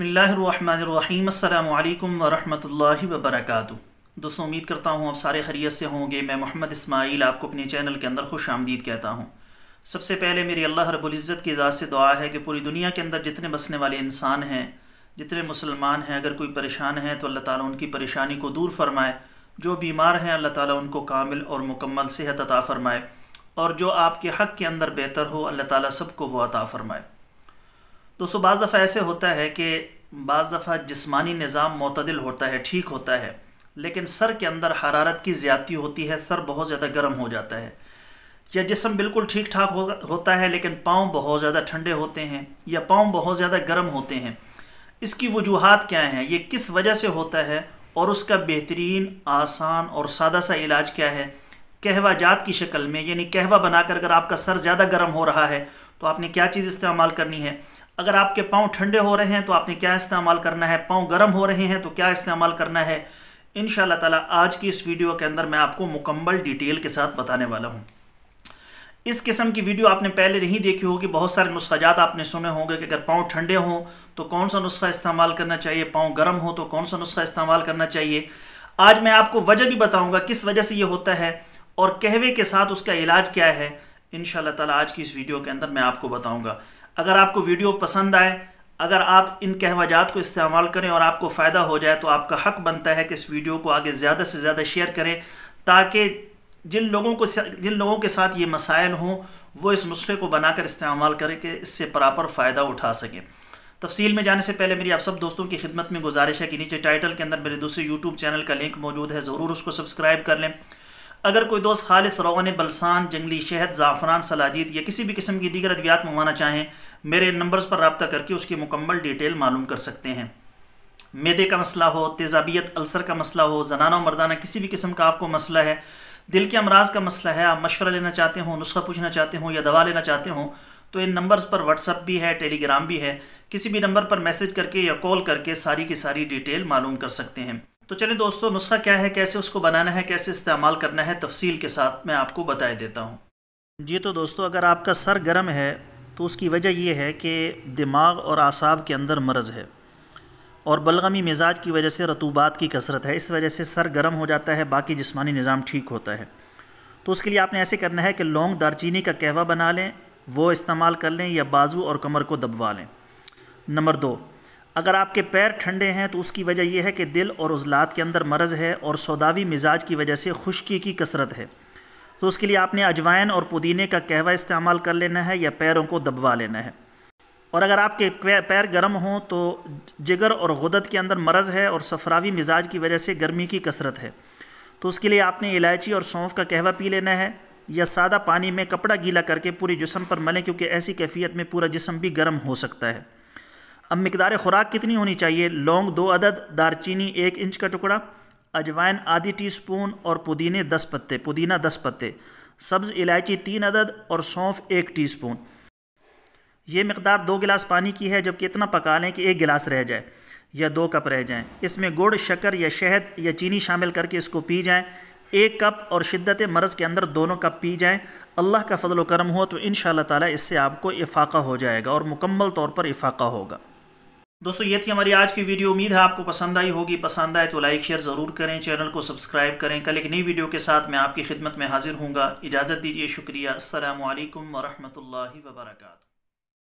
बसमीम् अल्लाम वरहमल वबरक दोस्तों उम्मीद करता हूँ आप सारे खरीत से होंगे मैं मोहम्मद इसमाइल आपको अपने चैनल के अंदर खुश आमदीद कहता हूँ सबसे पहले मेरी अल्लाह रबुल्ज़त की इजाज़ से दुआ है कि पूरी दुनिया के अंदर जितने बसने वाले इंसान हैं जितने मुसलमान हैं अगर कोई परेशान है तो अल्लाह ताली उनकी परेशानी को दूर फरमाए जो बीमार हैं अल्लाह ताली उनको कामिल और मुकम्मल सेहत अता फ़रमाए और जो आपके हक़ के अंदर बेहतर हो अल्लाह ताली सबको वो अता फ़रमाए दोस्तों बज़ दफ़ा ऐसे होता है कि बज़ दफ़ा जिसमानी निज़ाम मतदिल होता है ठीक होता है लेकिन सर के अंदर हरारत की ज़्यादती होती है सर बहुत ज़्यादा गर्म हो जाता है या जिसम बिल्कुल ठीक ठाक हो, होता है लेकिन पाँव बहुत ज़्यादा ठंडे होते हैं या पाँव बहुत ज़्यादा गर्म होते हैं इसकी वजूहत क्या हैं ये किस वजह से होता है और उसका बेहतरीन आसान और सादा सा इलाज क्या है कहवा जात की शक्ल में यानी कहवा बनाकर अगर आपका सर ज़्यादा गर्म हो रहा है तो आपने क्या चीज़ इस्तेमाल करनी है अगर आपके पाँव ठंडे हो रहे हैं तो आपने क्या इस्तेमाल करना है पाँव गर्म हो रहे हैं तो क्या इस्तेमाल करना है इन ताला आज की इस वीडियो के अंदर मैं आपको मुकम्मल डिटेल के साथ बताने वाला हूँ इस किस्म की वीडियो आपने पहले नहीं देखी होगी बहुत सारे नुस्खाजात आपने सुने होंगे कि अगर पाँव ठंडे हों तो कौन सा नुस्खा इस्तेमाल करना चाहिए पाँव गर्म हो तो कौन सा नुस्खा इस्तेमाल करना चाहिए आज मैं आपको वजह भी बताऊंगा किस वजह से ये होता है और कहवे के साथ उसका इलाज क्या है इन ताला आज की इस वीडियो के अंदर मैं आपको बताऊँगा अगर आपको वीडियो पसंद आए अगर आप इन कहवाजात को इस्तेमाल करें और आपको फ़ायदा हो जाए तो आपका हक बनता है कि इस वीडियो को आगे ज़्यादा से ज़्यादा शेयर करें ताकि जिन लोगों को जिन लोगों के साथ ये मसाइल हों वो इस नुस्खे को बनाकर इस्तेमाल करें कि इससे प्रॉपर फ़ायदा उठा सकें तफसील में जाने से पहले मेरी आप सब दोस्तों की खिदमत में गुजारिश है कि नीचे टाइटल के अंदर मेरे दूसरे यूट्यूब चैनल का लिंक मौजूद है ज़रूर उसको सब्सक्राइब कर लें अगर कोई दोस्त खालिस रोगन बलसान जंगली शहद ज़ाफ़रान सलाजीत या किसी भी किस्म की दीगर अद्वियात मंगवाना चाहें मेरे नंबर्स पर रबता करके उसकी मुकम्मल डिटेल मालूम कर सकते हैं मैदे का मसला हो तेजाबियत अल्सर का मसला हो जनाना मर्दाना किसी भी किस्म का आपको मसला है दिल के अमराज का मसला है आप मशवरा लेना चाहते हों नुस्खा पूछना चाहते हों या दवा लेना चाहते हों तो इन नंबर्स पर व्हाट्सअप भी है टेलीग्राम भी है किसी भी नंबर पर मैसेज करके या कॉल करके सारी की सारी डिटेल मालूम कर सकते हैं तो चलें दोस्तों नुस्खा क्या है कैसे उसको बनाना है कैसे इस्तेमाल करना है तफसील के साथ मैं आपको बताए देता हूँ जी तो दोस्तों अगर आपका सर गर्म है तो उसकी वजह यह है कि दिमाग और आसाब के अंदर मर्ज़ है और बलगमी मिजाज की वजह से रतूबात की कसरत है इस वजह से सर गर्म हो जाता है बाकी जिसमानी निज़ाम ठीक होता है तो उसके लिए आपने ऐसे करना है कि लौंग दारचीनी का कहवा बना लें वो इस्तेमाल कर लें या बाजू और कमर को दबवा लें नंबर दो अगर आपके पैर ठंडे हैं तो उसकी वजह यह है कि दिल और उजलात के अंदर मर्ज़ है और सौदावी मिजाज की वजह से खुश्की की कसरत है तो उसके लिए आपने अजवाइन और पुदीने का कहवा इस्तेमाल कर लेना है या पैरों को दबवा लेना है और अगर आपके पैर गर्म हों तो जिगर और गुदत के अंदर मर्ज़ है और सफरावी मिजाज की वजह से गर्मी की कसरत है तो उसके लिए आपने इलायची और सौंफ का कहवा पी लेना है या सादा पानी में कपड़ा गीला करके पूरे जिसम पर मलें क्योंकि ऐसी कैफियत में पूरा जिसम भी गर्म हो सकता है अब मकदार खुराक कितनी होनी चाहिए लौंग दो अदद दारचीनी एक इंच का टुकड़ा अजवाइन आधी टी स्पून और पुदीने दस पत्ते पुदीना दस पत्ते सब्ज़ इलायची तीन अदद और सौंफ एक टी स्पून ये मकदार दो गिलास पानी की है जबकि इतना पका लें कि एक गिलास रह जाए या दो कप रह जाएँ इसमें गुड़ शक्कर या शहद या चीनी शामिल करके इसको पी जाएँ एक कप और शिद्दत मरज़ के अंदर दोनों कप पी जाएँ अल्लाह का फजल करम हो तो इन तक इससे आपको इफाक़ा हो जाएगा और मुकम्मल तौर पर इफाक़ा होगा दोस्तों ये थी हमारी आज की वीडियो उम्मीद है आपको पसंद आई होगी पसंद आए तो लाइक शेयर ज़रूर करें चैनल को सब्सक्राइब करें कल एक नई वीडियो के साथ मैं आपकी खिदमत में हाजिर हूँगा इजाज़त दीजिए शुक्रिया असल वरहमल वबरकू